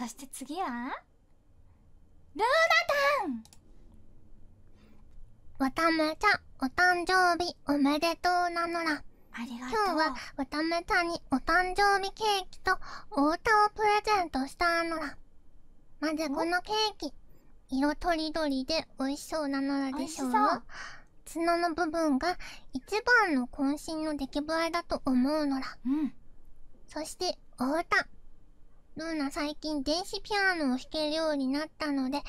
そして次はルーナタンわたむちゃんお誕生日おめでとうなのらありがとう今日はわたむちゃんにお誕生日ケーキとお歌をプレゼントしたのらまずこのケーキ色とりどりで美味しそうなのらでしょう角の部分が一番の渾身の出来栄えだと思うのら、うん、そしてお歌ルーナ最近電子ピアノを弾けるようになったので弾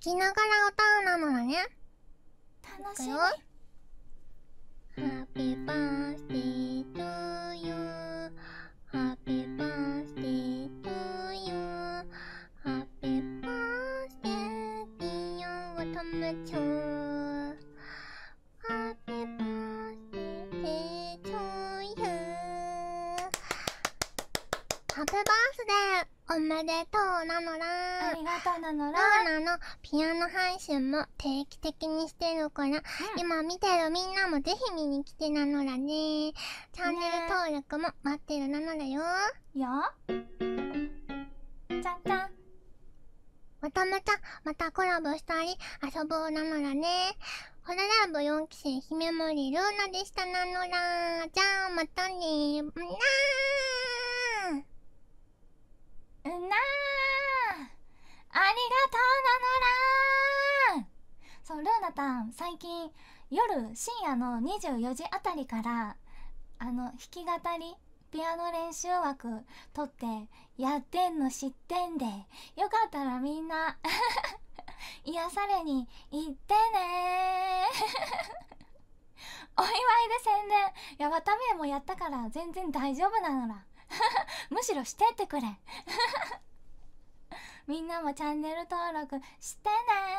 きながら歌うなのだね楽しみハッピーバースデートゥーユーハッピーバースデートゥーユーハッピーバースデーピーヨンワタマチョースデーおめでとうなのらありがとうなのらルーナのピアノ配信も定期的にしてるから、うん、今見てるみんなもぜひ見に来てなのらねチャンネル登録も待ってるなのらよよじゃんじゃんまたまたまたコラボしたり遊ぼうなのらねホラライブ4期生姫森ルーナでしたなのらじゃあまたねーなーうなーありがとうなのらーそうルーナタん最近夜深夜の24時あたりからあの弾き語りピアノ練習枠取ってやってんの知ってんでよかったらみんな 癒されに行ってね お祝いで宣伝いやわためもやったから全然大丈夫なのらむしろしてってくれ みんなもチャンネル登録してね